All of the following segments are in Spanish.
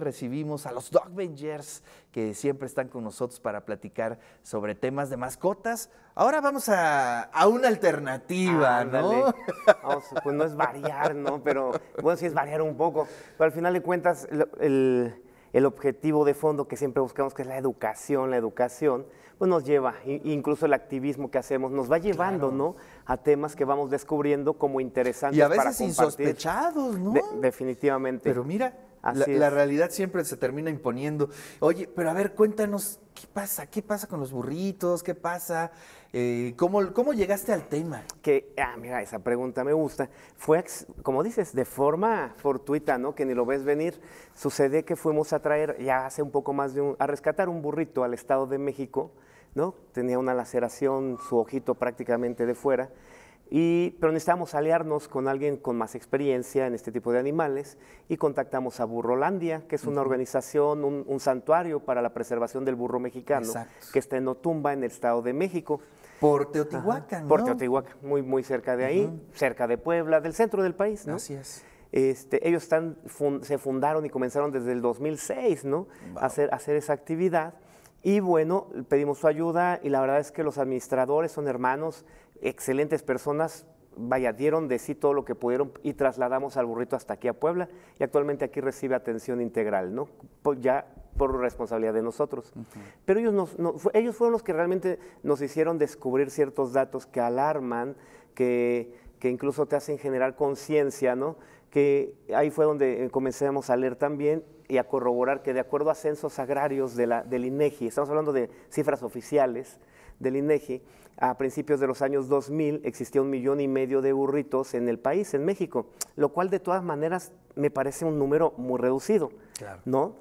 Recibimos a los Dog que siempre están con nosotros para platicar sobre temas de mascotas. Ahora vamos a, una alternativa, ¿no? pues no es variar, ¿no? Pero bueno, sí es variar un poco. Pero al final de cuentas, el, objetivo de fondo que siempre buscamos, que es la educación, la educación, pues nos lleva, incluso el activismo que hacemos, nos va llevando, ¿no? A temas que vamos descubriendo como interesantes. Y a veces insospechados, ¿no? definitivamente. Pero mira, la, realidad siempre se termina imponiendo. Oye, pero a ver, cuéntanos, ¿qué pasa? ¿Qué pasa con los burritos? ¿Qué pasa? Eh, ¿cómo, ¿cómo, llegaste al tema? Que, ah, mira, esa pregunta me gusta. Fue, como dices, de forma fortuita, ¿no? Que ni lo ves venir. Sucede que fuimos a traer, ya hace un poco más de un, a rescatar un burrito al Estado de México, ¿no? Tenía una laceración, su ojito prácticamente de fuera pero necesitamos aliarnos con alguien con más experiencia en este tipo de animales y contactamos a Burrolandia, que es una organización, un, santuario para la preservación del burro mexicano, que está en Otumba, en el Estado de México. Por Teotihuacán, ¿no? Por Teotihuacán, muy, muy cerca de ahí, cerca de Puebla, del centro del país, ¿no? Así es. Este, ellos están, se fundaron y comenzaron desde el 2006, ¿no? hacer, a hacer esa actividad. Y bueno, pedimos su ayuda y la verdad es que los administradores son hermanos, excelentes personas, vaya, dieron de sí todo lo que pudieron y trasladamos al burrito hasta aquí a Puebla y actualmente aquí recibe atención integral, ¿no? ya por responsabilidad de nosotros. Pero ellos, ellos fueron los que realmente nos hicieron descubrir ciertos datos que alarman, que, que incluso te hacen generar conciencia, ¿no? que ahí fue donde comenzamos a leer también y a corroborar que de acuerdo a censos agrarios de del INEGI, estamos hablando de cifras oficiales del INEGI, a principios de los años 2000 existía un millón y medio de burritos en el país, en México, lo cual de todas maneras me parece un número muy reducido, ¿no?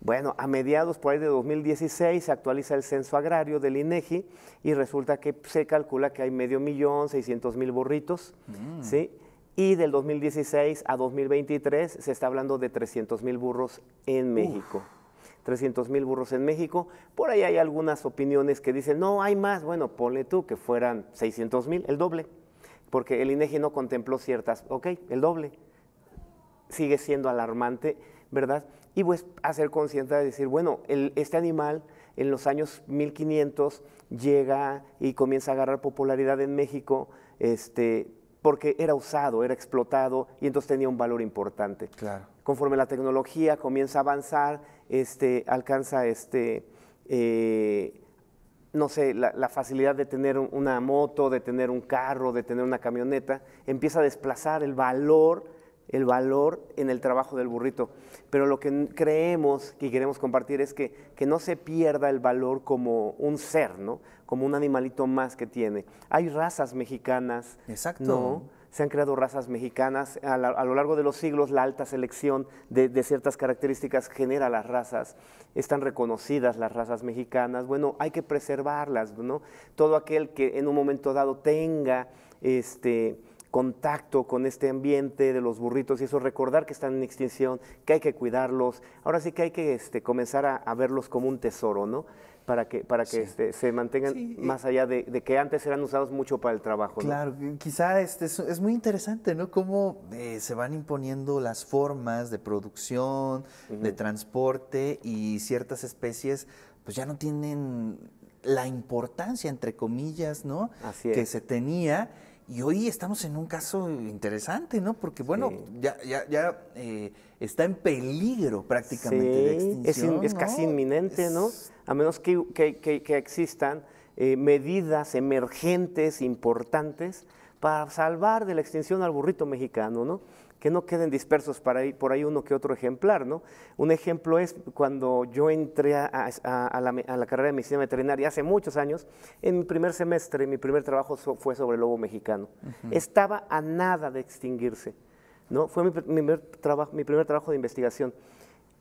Bueno, a mediados por ahí de 2016 se actualiza el censo agrario del INEGI y resulta que se calcula que hay medio millón, 600 mil burritos, mm. ¿sí? Y del 2016 a 2023 se está hablando de 300 mil burros en México. 300,000 300 mil burros en México. Por ahí hay algunas opiniones que dicen, no, hay más. Bueno, ponle tú que fueran 600 mil, el doble. Porque el INEGI no contempló ciertas. Ok, el doble. Sigue siendo alarmante, ¿verdad? Y pues hacer consciente de decir, bueno, este animal en los años 1500 llega y comienza a agarrar popularidad en México. Este, porque era usado, era explotado y entonces tenía un valor importante. Claro. Conforme la tecnología comienza a avanzar, este, alcanza este, eh, no sé, la, facilidad de tener una moto, de tener un carro, de tener una camioneta, empieza a desplazar el valor el valor en el trabajo del burrito. Pero lo que creemos que queremos compartir es que, no se pierda el valor como un ser, ¿no? Como un animalito más que tiene. Hay razas mexicanas. Exacto. Se han creado razas mexicanas. A, lo largo de los siglos, la alta selección de, de ciertas características genera las razas. Están reconocidas las razas mexicanas. Bueno, hay que preservarlas, ¿no? Todo aquel que en un momento dado tenga este contacto con este ambiente de los burritos y eso, recordar que están en extinción, que hay que cuidarlos. Ahora sí que hay que este, comenzar a, verlos como un tesoro, ¿no? Para que, para que este, se mantengan más allá de, que antes eran usados mucho para el trabajo. Claro, quizá este es, muy interesante, ¿no? Cómo eh, se van imponiendo las formas de producción, de transporte y ciertas especies, pues ya no tienen la importancia, entre comillas, ¿no? Así Que se tenía y hoy estamos en un caso interesante, ¿no? Porque, bueno, ya, eh, está en peligro prácticamente de extinción. Es, casi inminente, ¿no? A menos que, existan eh, medidas emergentes, importantes, para salvar de la extinción al burrito mexicano, ¿no? que no queden dispersos para por ahí uno que otro ejemplar. ¿no? Un ejemplo es cuando yo entré a, la, carrera de medicina veterinaria hace muchos años, en mi primer semestre, mi primer trabajo fue sobre el lobo mexicano. Estaba a nada de extinguirse. ¿no? Fue mi, primer trabajo, mi primer trabajo de investigación.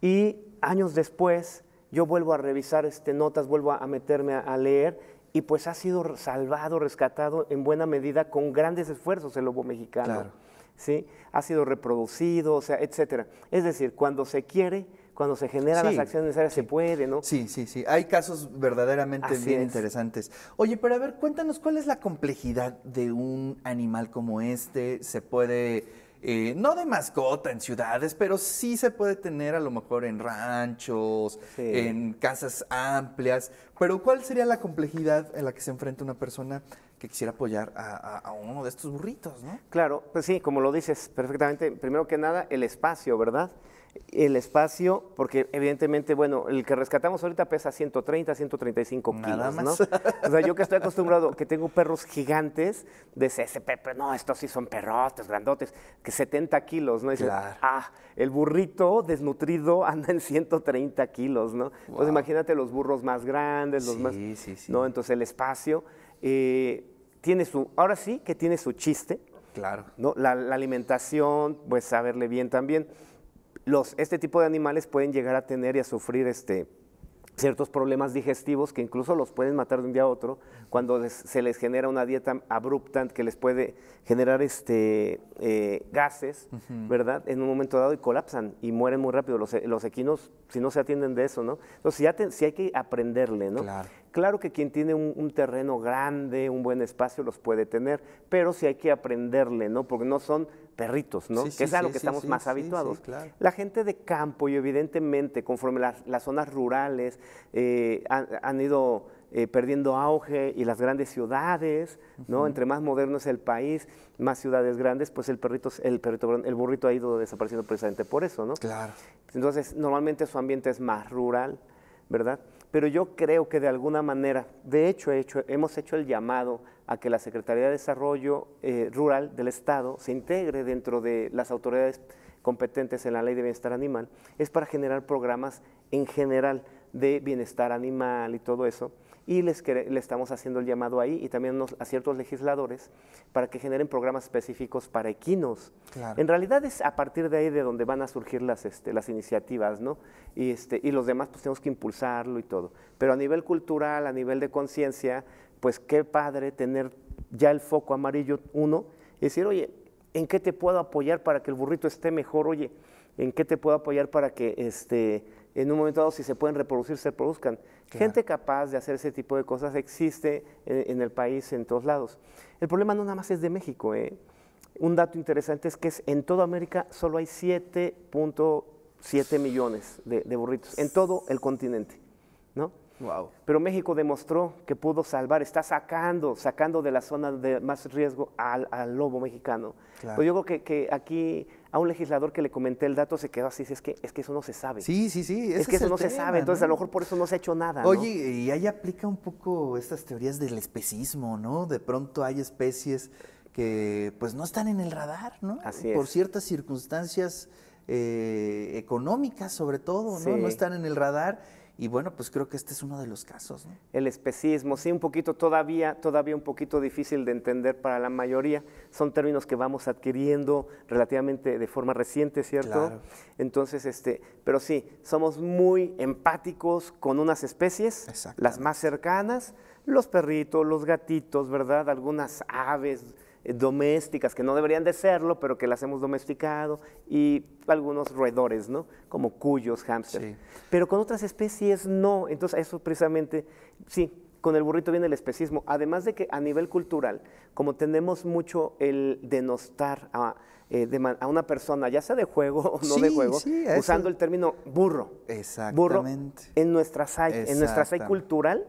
Y años después, yo vuelvo a revisar este, notas, vuelvo a meterme a, leer y pues ha sido salvado, rescatado en buena medida con grandes esfuerzos el lobo mexicano. ¿sí? ha sido reproducido, o sea, etcétera. Es decir, cuando se quiere, cuando se generan las acciones necesarias, se puede, ¿no? Sí, sí, sí. Hay casos verdaderamente bien interesantes. Oye, pero a ver, cuéntanos cuál es la complejidad de un animal como este. Se puede, eh, no de mascota en ciudades, pero sí se puede tener a lo mejor en ranchos, en casas amplias. Pero ¿cuál sería la complejidad en la que se enfrenta una persona quisiera apoyar a, uno de estos burritos, ¿no? Claro, pues sí, como lo dices perfectamente, primero que nada, el espacio, ¿verdad? El espacio, porque evidentemente, bueno, el que rescatamos ahorita pesa 130, 135 nada kilos, más. ¿no? O sea, yo que estoy acostumbrado, que tengo perros gigantes, de ese Pepe, no, estos sí son perrotes, grandotes, que 70 kilos, ¿no? ah, el burrito desnutrido anda en 130 kilos, ¿no? Entonces imagínate los burros más grandes, los más... Sí, sí. ¿no? Entonces el espacio... Eh, tiene su, ahora sí que tiene su chiste. Claro. ¿no? La, alimentación, pues saberle bien también. Los, este tipo de animales pueden llegar a tener y a sufrir este, ciertos problemas digestivos que incluso los pueden matar de un día a otro cuando se les genera una dieta abrupta que les puede generar este, eh, gases, ¿verdad? En un momento dado y colapsan y mueren muy rápido. Los, equinos, si no se atienden de eso, ¿no? Entonces, sí si hay que aprenderle, ¿no? Claro. Claro que quien tiene un, terreno grande, un buen espacio, los puede tener, pero sí hay que aprenderle, ¿no? Porque no son perritos, ¿no? que es a lo que estamos más habituados. La gente de campo, y evidentemente, conforme las, zonas rurales eh, han, ido eh, perdiendo auge y las grandes ciudades, ¿no? Entre más moderno es el país, más ciudades grandes, pues el perrito, el perrito, el burrito ha ido desapareciendo precisamente por eso, ¿no? Claro. Entonces, normalmente su ambiente es más rural, ¿verdad? pero yo creo que de alguna manera, de hecho, hecho hemos hecho el llamado a que la Secretaría de Desarrollo eh, Rural del Estado se integre dentro de las autoridades competentes en la ley de bienestar animal, es para generar programas en general de bienestar animal y todo eso, y les, le estamos haciendo el llamado ahí y también a ciertos legisladores para que generen programas específicos para equinos. En realidad es a partir de ahí de donde van a surgir las, este, las iniciativas, ¿no? Y, este, y los demás pues tenemos que impulsarlo y todo. Pero a nivel cultural, a nivel de conciencia, pues qué padre tener ya el foco amarillo uno y decir, oye, ¿en qué te puedo apoyar para que el burrito esté mejor? Oye, ¿en qué te puedo apoyar para que este en un momento dado, si se pueden reproducir, se produzcan. Gente capaz de hacer ese tipo de cosas existe eh, en, el país, en todos lados. El problema no nada más es de México. Eh. Un dato interesante es que en toda América solo hay 7.7 millones de, de burritos, en todo el continente. ¿no? Pero México demostró que pudo salvar, está sacando, sacando de la zona de más riesgo al, lobo mexicano. Claro. Pues yo creo que, aquí a un legislador que le comenté el dato se quedó así, es que, es que eso no se sabe. Sí, sí, sí. Es que eso no se sabe, entonces a lo mejor por eso no se ha hecho nada. Oye, y ahí aplica un poco estas teorías del especismo, ¿no? De pronto hay especies que pues no están en el radar, ¿no? Así Por ciertas circunstancias eh, económicas sobre todo, ¿no? No están en el radar y bueno, pues creo que este es uno de los casos. El especismo, sí, un poquito todavía, todavía un poquito difícil de entender para la mayoría. Son términos que vamos adquiriendo relativamente de forma reciente, ¿cierto? Entonces, este, pero sí, somos muy empáticos con unas especies, las más cercanas, los perritos, los gatitos, ¿verdad? Algunas aves, eh, domésticas, que no deberían de serlo, pero que las hemos domesticado, y algunos roedores, ¿no? Como cuyos, hámsters. Pero con otras especies no. Entonces, eso precisamente, sí, con el burrito viene el especismo. Además de que a nivel cultural, como tenemos mucho el denostar a, eh, a una persona, ya sea de juego o no de juego, usando el término burro. Exactamente. Burro en nuestra SAI, en nuestra cultural,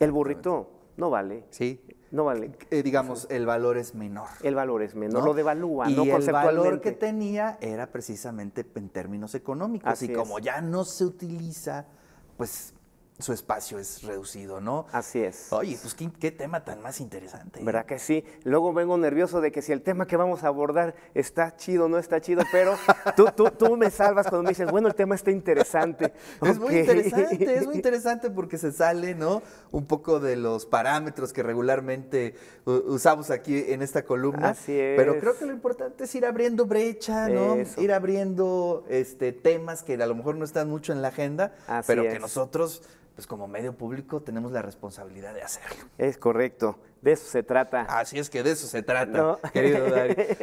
el burrito no vale. Sí. No vale. Eh, digamos, el valor es menor. El valor es menor, lo devalúa, y El valor que tenía era precisamente en términos económicos. Así y como ya no se utiliza, pues su espacio es reducido, ¿no? Así es. Oye, pues qué, tema tan más interesante. ¿Verdad que sí? Luego vengo nervioso de que si el tema que vamos a abordar está chido, o no está chido, pero tú, tú, tú me salvas cuando me dices, bueno, el tema está interesante. Es muy interesante, es muy interesante porque se sale, ¿no? Un poco de los parámetros que regularmente usamos aquí en esta columna. Así es. Pero creo que lo importante es ir abriendo brecha, ¿no? Ir abriendo este, temas que a lo mejor no están mucho en la agenda, pero que nosotros pues como medio público tenemos la responsabilidad de hacerlo. Es correcto, de eso se trata. Así es que de eso se trata, querido Dario.